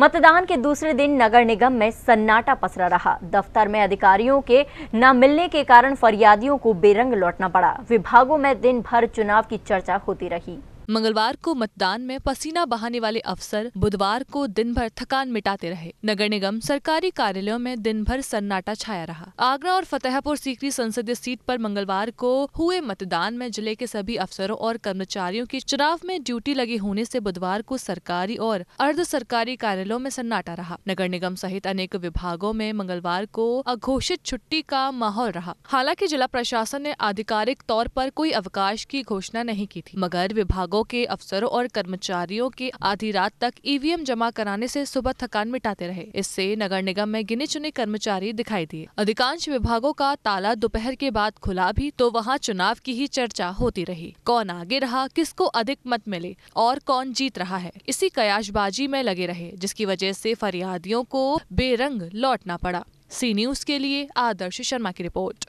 मतदान के दूसरे दिन नगर निगम में सन्नाटा पसरा रहा दफ्तर में अधिकारियों के न मिलने के कारण फरियादियों को बेरंग लौटना पड़ा विभागों में दिन भर चुनाव की चर्चा होती रही मंगलवार को मतदान में पसीना बहाने वाले अफसर बुधवार को दिन भर थकान मिटाते रहे नगर निगम सरकारी कार्यालयों में दिन भर सन्नाटा छाया रहा आगरा और फतेहपुर सीकरी संसदीय सीट पर मंगलवार को हुए मतदान में जिले के सभी अफसरों और कर्मचारियों की चुनाव में ड्यूटी लगी होने से बुधवार को सरकारी और अर्ध सरकारी कार्यालयों में सन्नाटा रहा नगर निगम सहित अनेक विभागों में मंगलवार को अघोषित छुट्टी का माहौल रहा हालांकि जिला प्रशासन ने आधिकारिक तौर पर कोई अवकाश की घोषणा नहीं की थी मगर विभागों विभागों के अफसरों और कर्मचारियों के आधी रात तक ईवीएम जमा कराने से सुबह थकान मिटाते रहे इससे नगर निगम में गिने चुने कर्मचारी दिखाई दिए अधिकांश विभागों का ताला दोपहर के बाद खुला भी तो वहाँ चुनाव की ही चर्चा होती रही कौन आगे रहा किसको अधिक मत मिले और कौन जीत रहा है इसी कयाशबाजी में लगे रहे जिसकी वजह से फरियादियों को बेरंग लौटना पड़ा सी न्यूज के लिए आदर्श शर्मा की रिपोर्ट